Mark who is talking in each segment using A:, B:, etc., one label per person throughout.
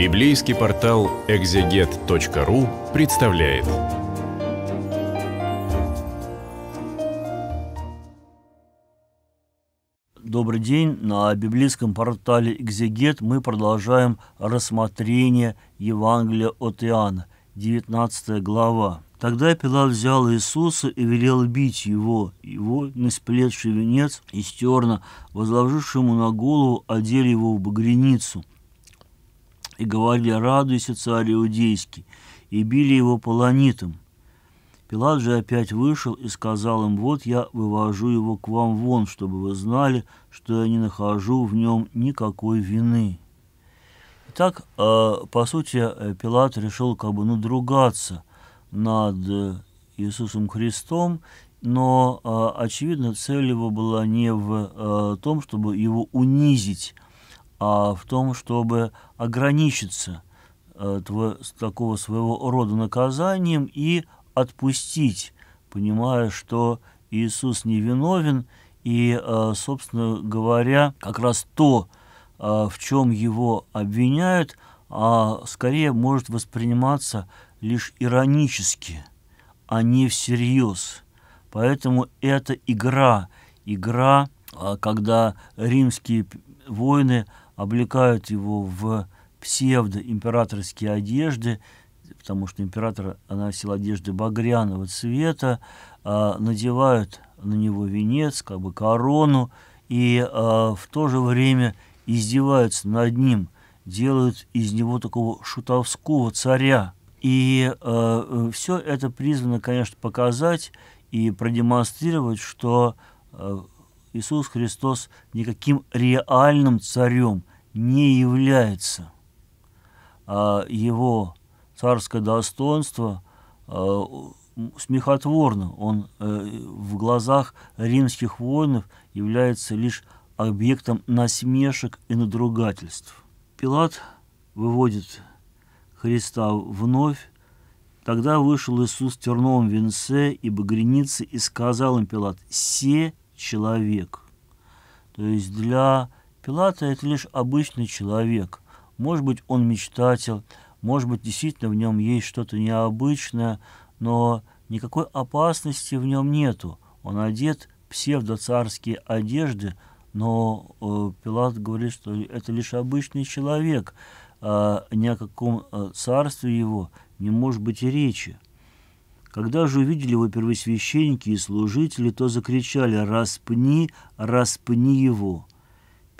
A: Библейский портал экзегет.ру представляет. Добрый день. На библейском портале «Экзегет» мы продолжаем рассмотрение Евангелия от Иоанна, 19 глава. Тогда Пилат взял Иисуса и велел бить его. Его, насплетший венец и стерна, возложившему на голову, одели его в багряницу и говорили «Радуйся, царь иудейский!» и били его полонитом. Пилат же опять вышел и сказал им, «Вот я вывожу его к вам вон, чтобы вы знали, что я не нахожу в нем никакой вины». Итак, э, по сути, э, Пилат решил как бы надругаться над э, Иисусом Христом, но, очевидно, цель его была не в том, чтобы его унизить, а в том, чтобы ограничиться э, такого своего рода наказанием и отпустить, понимая, что Иисус невиновен, и, э, собственно говоря, как раз то, э, в чем его обвиняют, а скорее может восприниматься лишь иронически, а не всерьез. Поэтому это игра, игра, а, когда римские воины – облекают его в псевдоимператорские одежды, потому что император носил одежды багряного цвета, а, надевают на него венец, как бы корону, и а, в то же время издеваются над ним, делают из него такого шутовского царя. И э, а, все это призвано, конечно, показать и продемонстрировать, что э, Иисус Христос никаким реальным царем не является а его царское достоинство а, смехотворно. Он а, в глазах римских воинов является лишь объектом насмешек и надругательств. Пилат выводит Христа вновь. Тогда вышел Иисус в терновом венце и багренице и сказал им Пилат, «Се человек». То есть для Пилата – это лишь обычный человек. Может быть, он мечтатель, может быть, действительно в нем есть что-то необычное, но никакой опасности в нем нету. Он одет псевдоцарские одежды, но э, Пилат говорит, что это лишь обычный человек, э, ни о каком э, царстве его не может быть и речи. Когда же увидели его первосвященники и служители, то закричали «Распни, распни его!»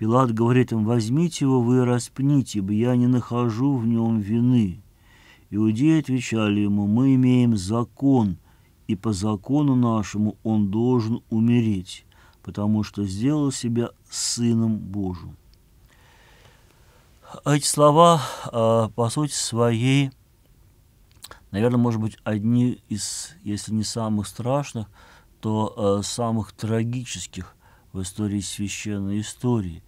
A: Пилат говорит им, возьмите его вы распните, ибо я не нахожу в нем вины. Иудеи отвечали ему, мы имеем закон, и по закону нашему он должен умереть, потому что сделал себя Сыном Божьим. Эти слова, а, по сути своей, наверное, может быть, одни из, если не самых страшных, то а, самых трагических в истории священной истории.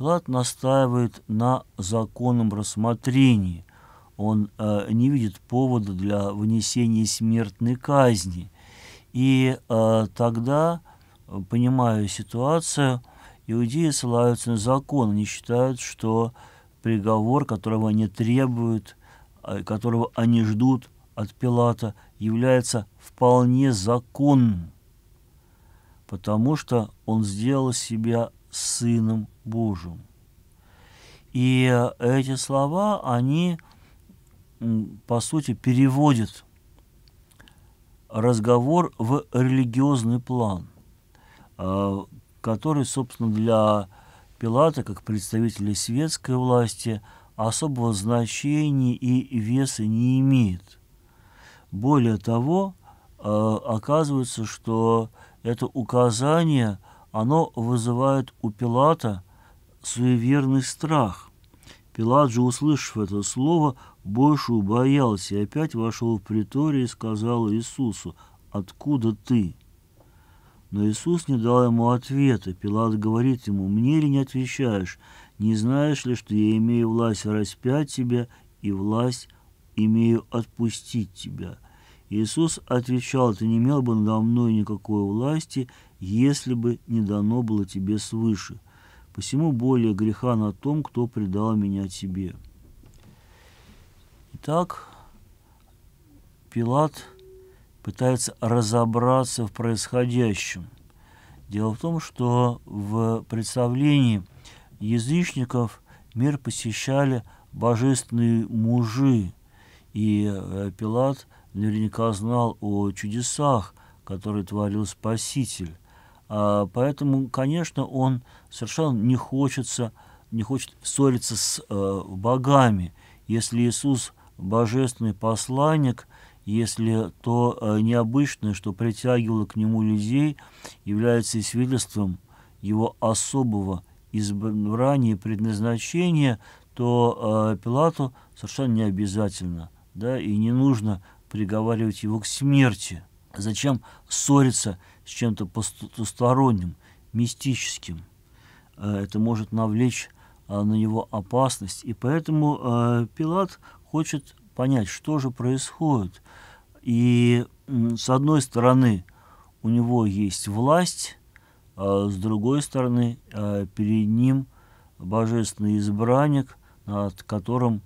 A: Талат настаивает на законном рассмотрении. Он э, не видит повода для вынесения смертной казни. И э, тогда, понимая ситуацию, иудеи ссылаются на закон. Они считают, что приговор, которого они требуют, э, которого они ждут от Пилата, является вполне законным, потому что он сделал себя Сыном Божьим. И эти слова, они, по сути, переводят разговор в религиозный план, а, который, собственно, для Пилата, как представителя светской власти, особого значения и веса не имеет. Более того, а, оказывается, что это указание – оно вызывает у Пилата суеверный страх. Пилат же, услышав это слово, больше убоялся и опять вошел в приторий и сказал Иисусу, «Откуда ты?» Но Иисус не дал ему ответа. Пилат говорит ему, «Мне ли не отвечаешь? Не знаешь ли, что я имею власть распять тебя и власть имею отпустить тебя?» Иисус отвечал, «Ты не имел бы надо мной никакой власти, если бы не дано было тебе свыше. Посему более греха на том, кто предал меня тебе». Итак, Пилат пытается разобраться в происходящем. Дело в том, что в представлении язычников мир посещали божественные мужи, и э, Пилат наверняка знал о чудесах, которые творил Спаситель. А, поэтому, конечно, он совершенно не, хочется, не хочет ссориться с э, богами. Если Иисус божественный посланник, если то э, необычное, что притягивало к нему людей, является и свидетельством его особого избрания и предназначения, то э, Пилату совершенно не обязательно да, и не нужно приговаривать его к смерти. Зачем ссориться с чем-то посторонним, мистическим. Э, это может навлечь э, на него опасность. И поэтому э, Пилат хочет понять, что же происходит. И с одной стороны у него есть власть, а с другой стороны перед ним божественный избранник, над которым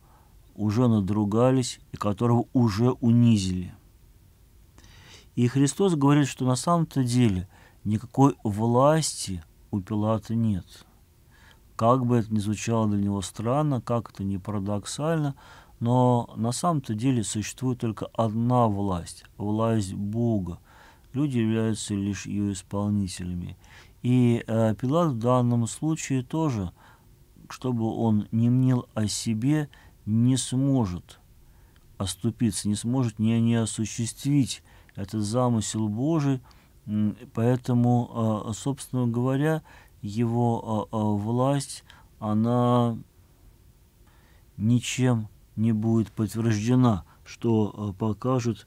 A: уже надругались и которого уже унизили. И Христос говорит, что на самом-то деле никакой власти у Пилата нет. Как бы это ни звучало для него странно, как это ни парадоксально, но на самом-то деле существует только одна власть – власть Бога. Люди являются лишь ее исполнителями. И э, Пилат в данном случае тоже, чтобы он не мнил о себе, не сможет оступиться, не сможет не, не осуществить это замысел Божий, поэтому, а, собственно говоря, его а, а, власть, она ничем не будет подтверждена, что покажут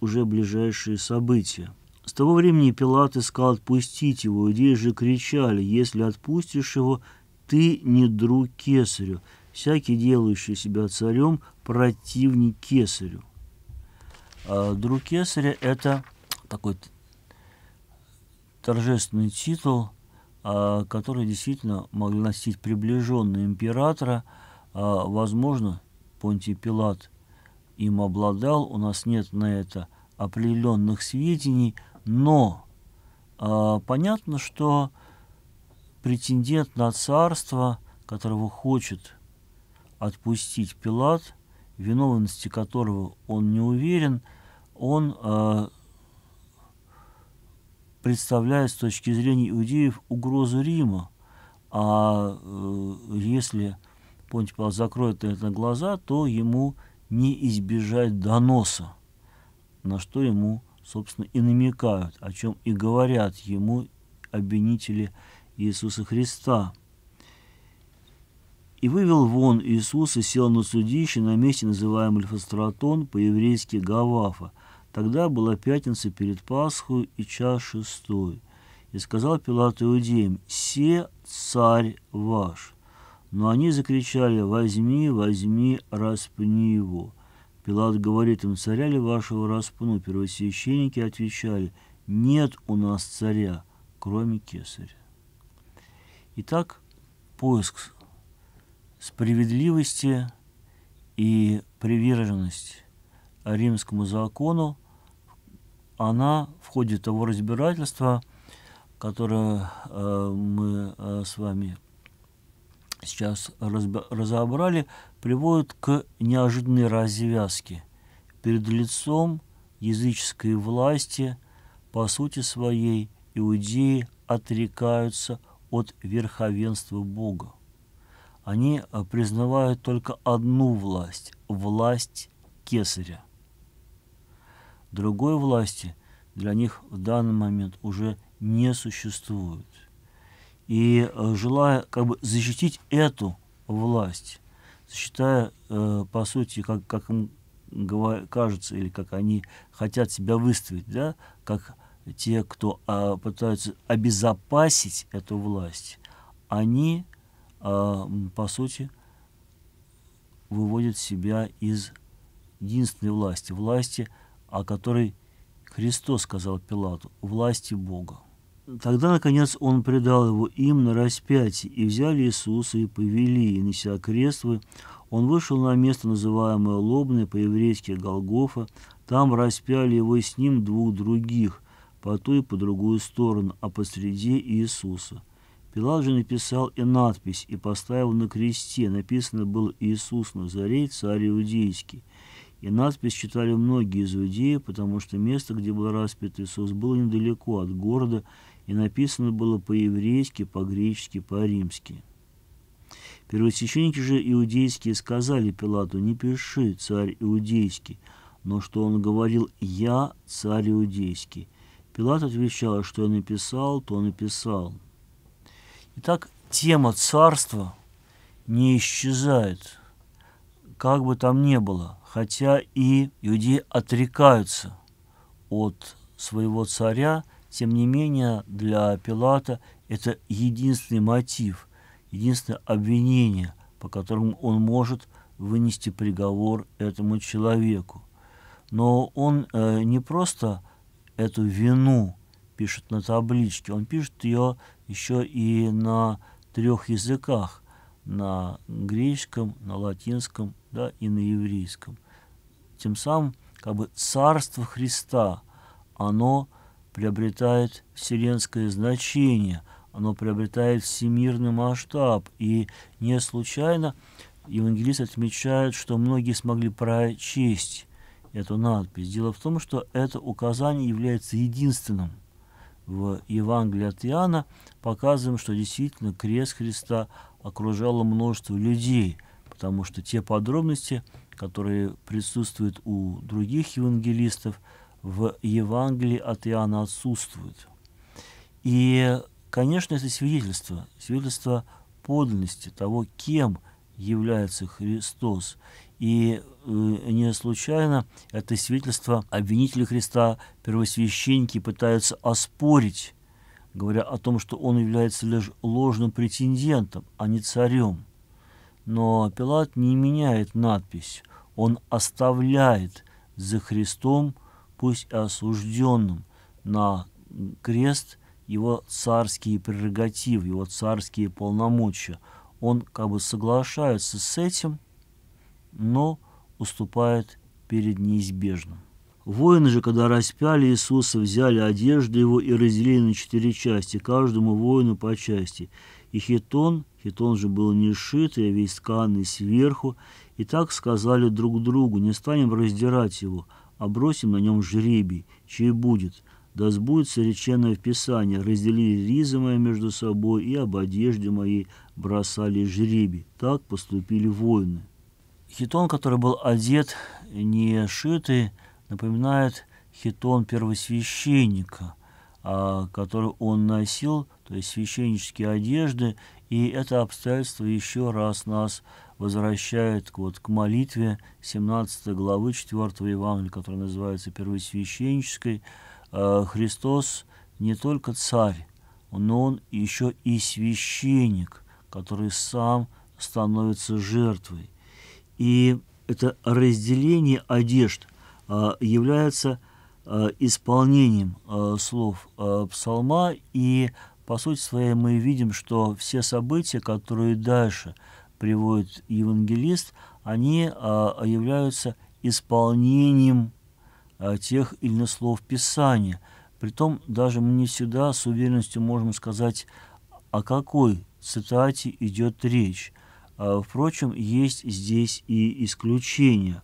A: уже ближайшие события. С того времени Пилат искал отпустить его, идеи же кричали, «Если отпустишь его, ты не друг кесарю, всякий, делающий себя царем, противник кесарю». Э, Друг кесаря – это такой торжественный титул, э, который действительно могли носить приближенные императора. Э, возможно, Понтий Пилат им обладал, у нас нет на это определенных сведений, но понятно, что претендент на царство, которого хочет отпустить Пилат, виновности которого он не уверен – он э, представляет с точки зрения иудеев угрозу Рима. А э, если Понтий закроет это глаза, то ему не избежать доноса, на что ему, собственно, и намекают, о чем и говорят ему обвинители Иисуса Христа. «И вывел вон Иисус и сел на судище на месте, называемом Эльфастратон, по-еврейски Гавафа, Тогда была пятница перед Пасху и час шестой. И сказал Пилат иудеям, «Се царь ваш». Но они закричали, «Возьми, возьми, распни его». Пилат говорит им, «Царя ли вашего распну?» Первосвященники отвечали, «Нет у нас царя, кроме кесаря». Итак, поиск справедливости и приверженность римскому закону – она в ходе того разбирательства, которое э, мы э, с вами сейчас разобрали, приводит к неожиданной развязке перед лицом языческой власти, по сути своей, иудеи отрекаются от верховенства Бога. Они э, признавают только одну власть – власть кесаря. Другой власти для них в данный момент уже не существует. И э, желая как бы защитить эту власть, считая, э, по сути, как, как им кажется, или как они хотят себя выставить, да, как те, кто а, пытаются обезопасить эту власть, они, а, по сути, выводят себя из единственной власти, власти, о которой Христос сказал Пилату, власти Бога. Тогда, наконец, он предал его им на распятие, и взяли Иисуса и повели, и, неся крествы, он вышел на место, называемое Лобное, по-еврейски Голгофа, там распяли его и с ним двух других, по ту и по другую сторону, а посреди Иисуса. Пилат же написал и надпись, и поставил на кресте, написано было «Иисус Назарей, царь Иудейский». И надпись читали многие из иудеев, потому что место, где был распят Иисус, было недалеко от города, и написано было по-еврейски, по-гречески, по-римски. Первосвященники же иудейские сказали Пилату, не пиши «царь иудейский», но что он говорил «я царь иудейский». Пилат отвечал, что я написал, то написал. Итак, тема царства не исчезает, как бы там ни было – хотя и иудеи отрекаются от своего царя, тем не менее для Пилата это единственный мотив, единственное обвинение, по которому он может вынести приговор этому человеку. Но он э, не просто эту вину пишет на табличке, он пишет ее еще и на трех языках, на греческом, на латинском да, и на еврейском. Тем самым, как бы, царство Христа, оно приобретает вселенское значение, оно приобретает всемирный масштаб. И не случайно евангелист отмечает, что многие смогли прочесть эту надпись. Дело в том, что это указание является единственным в Евангелии от Иоанна, показываем, что действительно крест Христа окружало множество людей – потому что те подробности, которые присутствуют у других евангелистов, в Евангелии от Иоанна отсутствуют. И, конечно, это свидетельство, свидетельство подлинности того, кем является Христос. И э, не случайно это свидетельство обвинители Христа, первосвященники пытаются оспорить, говоря о том, что он является лишь ложным претендентом, а не царем. Но Пилат не меняет надпись, он оставляет за Христом, пусть и осужденным, на крест его царские прерогативы, его царские полномочия. Он как бы соглашается с этим, но уступает перед неизбежным. Воины же, когда распяли Иисуса, взяли одежды его и разделили на четыре части, каждому воину по части – и хитон, хитон же был не шитый, а весь тканый сверху, и так сказали друг другу, не станем раздирать его, а бросим на нем жребий, чей будет, да сбудется реченное в Писании, разделили ризы мои между собой, и об одежде моей бросали жребий. Так поступили воины. Хитон, который был одет не шитый, напоминает хитон первосвященника – а, которую он носил, то есть священнические одежды, и это обстоятельство еще раз нас возвращает вот к молитве 17 главы 4 Евангелия, которая называется Первосвященнической. А, Христос не только царь, но он еще и священник, который сам становится жертвой. И это разделение одежд а, является Э, исполнением э, слов э, псалма, и по сути своей мы видим, что все события, которые дальше приводит евангелист, они являются исполнением тех или иных слов Писания. Притом даже мы не всегда с уверенностью можем сказать, о какой цитате идет речь. Впрочем, есть здесь и исключение.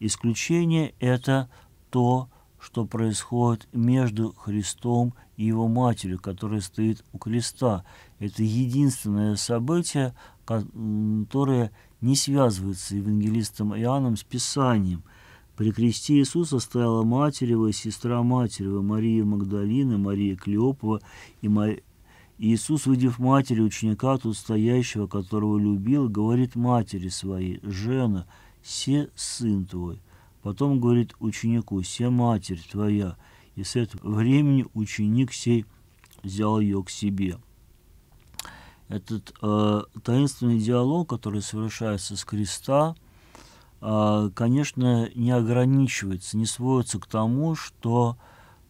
A: Исключение – это то, что происходит между Христом и его матерью, которая стоит у креста. Это единственное событие, которое не связывается евангелистом Иоанном с Писанием. При кресте Иисуса стояла Матерь его, сестра Матерь Мария Магдалина, Мария Клеопова и Мария Иисус, выйдев матери ученика, тут стоящего, которого любил, говорит матери своей, «Жена, се сын твой». Потом говорит ученику, «Се матерь твоя». И с этого времени ученик сей взял ее к себе. Этот э, таинственный диалог, который совершается с креста, э, конечно, не ограничивается, не сводится к тому, что,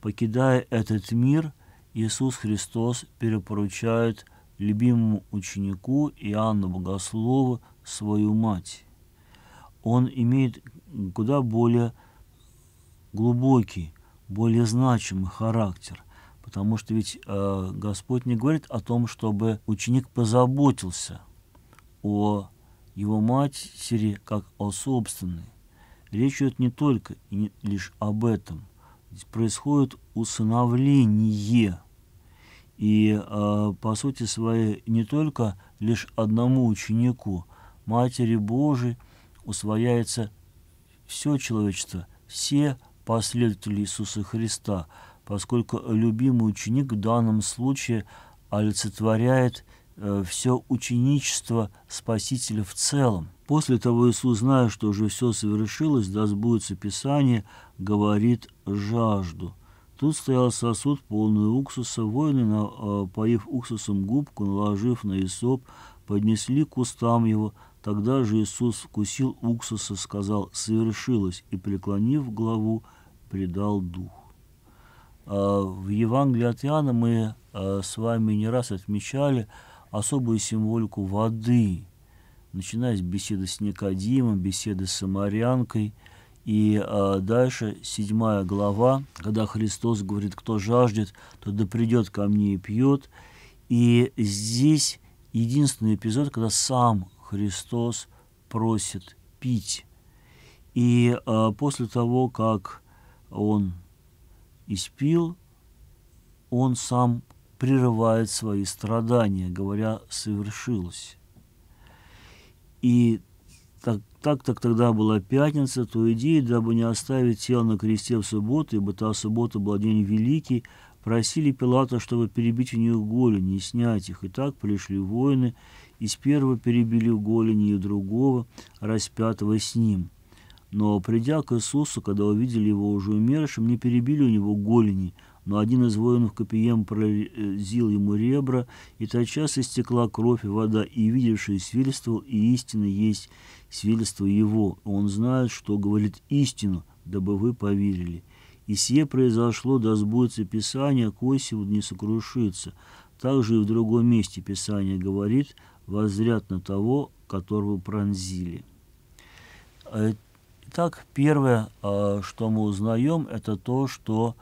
A: покидая этот мир, Иисус Христос перепоручает любимому ученику Иоанну Богослову свою мать. Он имеет куда более глубокий, более значимый характер. Потому что ведь э, Господь не говорит о том, чтобы ученик позаботился о его матери как о собственной. Речь идет не только и не лишь об этом. Здесь происходит усыновление. И э, по сути своей не только лишь одному ученику, Матери Божией усвояется все человечество, все последователи Иисуса Христа, поскольку любимый ученик в данном случае олицетворяет э, все ученичество Спасителя в целом. После того Иисус, зная, что уже все совершилось, да сбудется Писание, говорит жажду. Тут стоял сосуд, полный уксуса. Воины, на, э, поив уксусом губку, наложив на Исоп, поднесли к устам его – Тогда же Иисус вкусил уксуса, сказал «совершилось» и, преклонив главу, предал дух. А, в Евангелии от Иоанна мы а, с вами не раз отмечали особую символику воды, начиная с беседы с Никодимом, беседы с Самарянкой, и а, дальше седьмая глава, когда Христос говорит, кто жаждет, тот да придет ко мне и пьет. И здесь единственный эпизод, когда сам Христос просит пить. И э, после того, как он испил, он сам прерывает свои страдания, говоря «совершилось». И так, так тогда была пятница, то идея, дабы не оставить тело на кресте в субботу, ибо та суббота была день великий, просили Пилата, чтобы перебить у них голю, не снять их. И так пришли воины из первого перебили голени и другого, распятого с ним. Но, придя к Иисусу, когда увидели его уже умершим, не перебили у него голени, но один из воинов Копием пролезил ему ребра, и тотчас истекла кровь и вода, и видевший свидетельствовал, и истина есть свидетельство его. Он знает, что говорит истину, дабы вы поверили. И сие произошло, да сбудется Писание, к не сокрушится. Также и в другом месте Писание говорит – возрят на того, которого пронзили. Итак, а первое, а, что мы узнаем, это то, что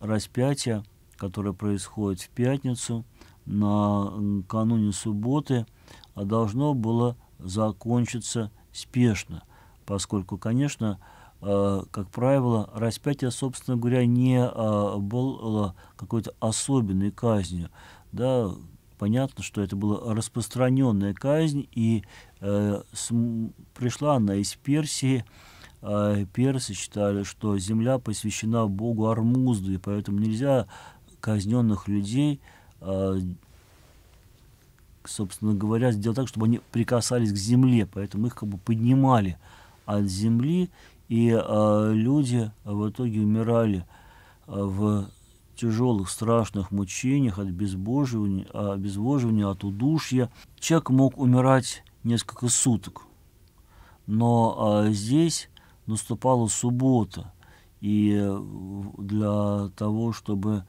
A: распятие, которое происходит в пятницу, накануне субботы, а, должно было закончиться спешно, поскольку, конечно, как правило, распятие, собственно говоря, не было какой-то особенной казнью. Да, понятно, что это была распространенная казнь, и э, с, пришла она из Персии. Э, персы считали, что земля посвящена богу Армузду, и поэтому нельзя казненных людей, э, собственно говоря, сделать так, чтобы они прикасались к земле, поэтому их как бы поднимали от земли, и э, люди в итоге умирали э, в тяжелых страшных мучениях, от безбоживания, обезвоживания, от удушья. Человек мог умирать несколько суток, но а, здесь наступала суббота, и э, для того, чтобы...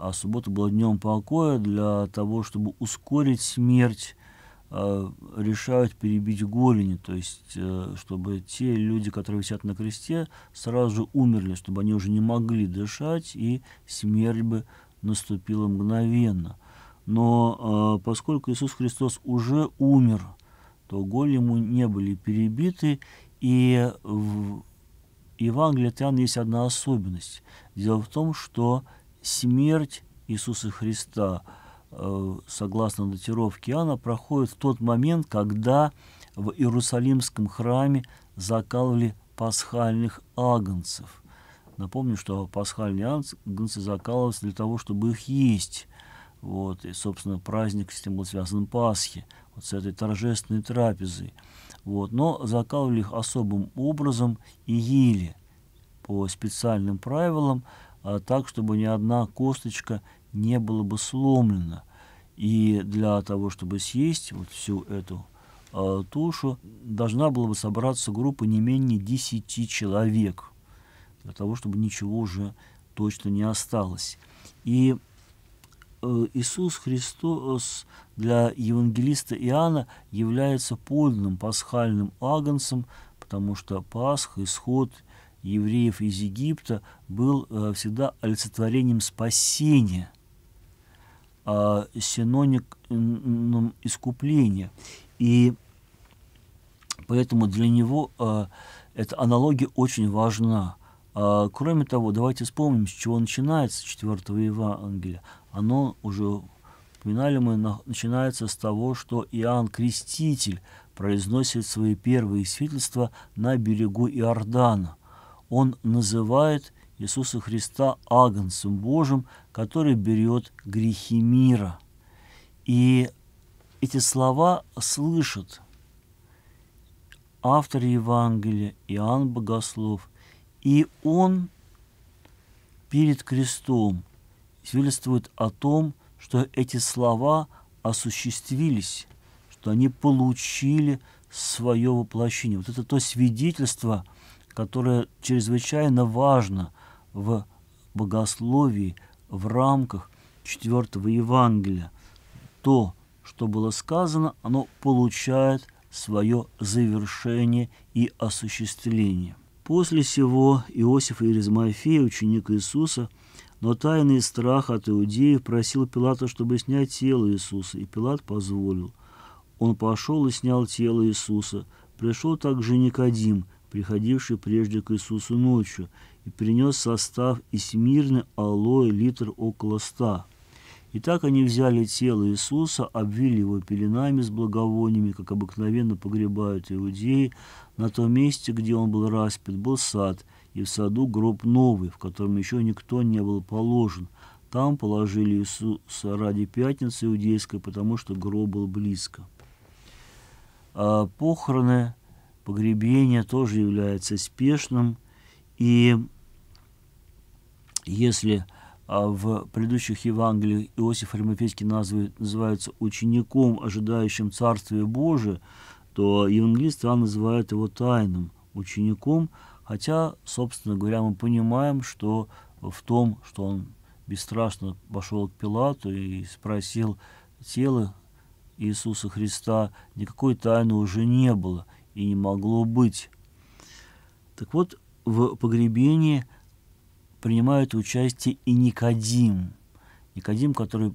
A: А суббота была днем покоя, для того, чтобы ускорить смерть Э, решают перебить голени, то есть, э, чтобы те люди, которые висят на кресте, сразу же умерли, чтобы они уже не могли дышать, и смерть бы наступила мгновенно. Но э, поскольку Иисус Христос уже умер, то ему не были перебиты, и в Евангелии от Иоанна есть одна особенность. Дело в том, что смерть Иисуса Христа – Э, согласно датировке Иоанна, проходит в тот момент, когда в Иерусалимском храме закалывали пасхальных агнцев. Напомню, что пасхальные агнцы закалывались для того, чтобы их есть. Вот, и, собственно, праздник с этим был связан Пасхи, вот с этой торжественной трапезой. Вот, но закалывали их особым образом и ели по специальным правилам, а так, чтобы ни одна косточка не было бы сломлено. И для того, чтобы съесть вот всю эту э, тушу, должна была бы собраться группа не менее 10 человек, для того, чтобы ничего уже точно не осталось. И э, Иисус Христос для евангелиста Иоанна является подлинным пасхальным агнцем, потому что Пасха, исход евреев из Египта был э, всегда олицетворением спасения – э, а, искупления. И поэтому для него э, эта аналогия очень важна. А, кроме того, давайте вспомним, с чего начинается 4 Евангелия. Оно уже упоминали мы, начинается с того, что Иоанн Креститель произносит свои первые свидетельства на берегу Иордана. Он называет Иисуса Христа агнцем Божьим, который берет грехи мира. И эти слова слышат автор Евангелия Иоанн Богослов, и он перед крестом свидетельствует о том, что эти слова осуществились, что они получили свое воплощение. Вот это то свидетельство, которое чрезвычайно важно в богословии в рамках четвертого Евангелия. То, что было сказано, оно получает свое завершение и осуществление. После сего Иосиф из ученик Иисуса, но тайный страх от иудеев просил Пилата, чтобы снять тело Иисуса, и Пилат позволил. Он пошел и снял тело Иисуса. Пришел также Никодим, приходивший прежде к Иисусу ночью, и принес состав и смирны алоэ литр около ста. И так они взяли тело Иисуса, обвили его пеленами с благовониями, как обыкновенно погребают иудеи. На том месте, где он был распят, был сад, и в саду гроб новый, в котором еще никто не был положен. Там положили Иисуса ради пятницы иудейской, потому что гроб был близко. А похороны, погребение тоже является спешным, и если а, в предыдущих Евангелиях Иосиф Аримафейский называется учеником, ожидающим Царствия Божия, то евангелист Иоанн называет его тайным учеником, хотя, собственно говоря, мы понимаем, что в том, что он бесстрашно пошел к Пилату и спросил тело Иисуса Христа, никакой тайны уже не было и не могло быть. Так вот, в погребении – принимает участие и Никодим. Никодим, который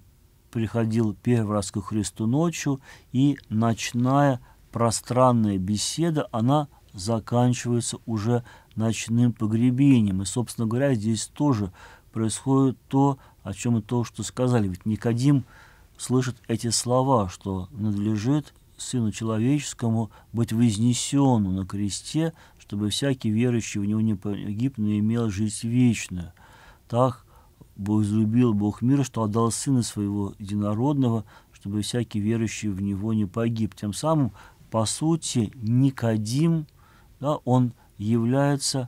A: приходил первый раз к Христу ночью, и ночная пространная беседа, она заканчивается уже ночным погребением. И, собственно говоря, здесь тоже происходит то, о чем и то, что сказали. Ведь Никодим слышит эти слова, что надлежит Сыну Человеческому быть вознесену на кресте чтобы всякий верующий в него не погиб, но имел жизнь вечную. Так Бог излюбил Бог мир, что отдал Сына Своего Единородного, чтобы всякий верующий в Него не погиб. Тем самым, по сути, Никодим, да, он является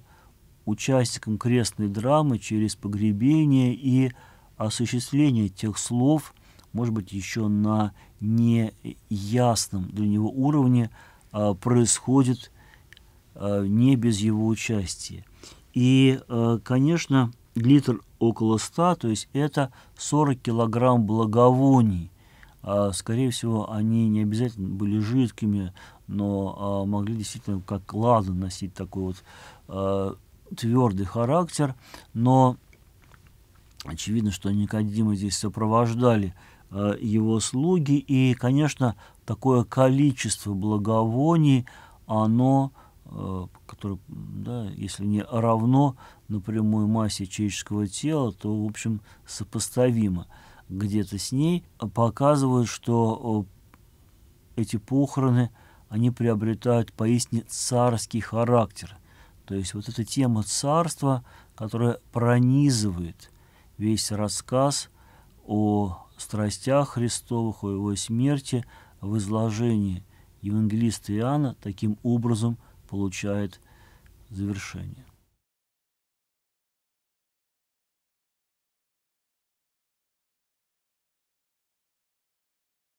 A: участником крестной драмы через погребение и осуществление тех слов, может быть, еще на неясном для него уровне, а, происходит Э, не без его участия. И, э, конечно, литр около 100, то есть это 40 килограмм благовоний. А, скорее всего, они не обязательно были жидкими, но а, могли действительно как ладан носить такой вот э, твердый характер. Но очевидно, что Никодима здесь сопровождали его слуги. И, конечно, такое количество благовоний, оно Э, которое, да, если не равно напрямую массе человеческого тела, то, в общем, сопоставимо где-то с ней, показывают, что э, эти похороны, они приобретают поистине царский характер. То есть вот эта тема царства, которая пронизывает весь рассказ о страстях Христовых, о его смерти в изложении евангелиста Иоанна таким образом – получает завершение.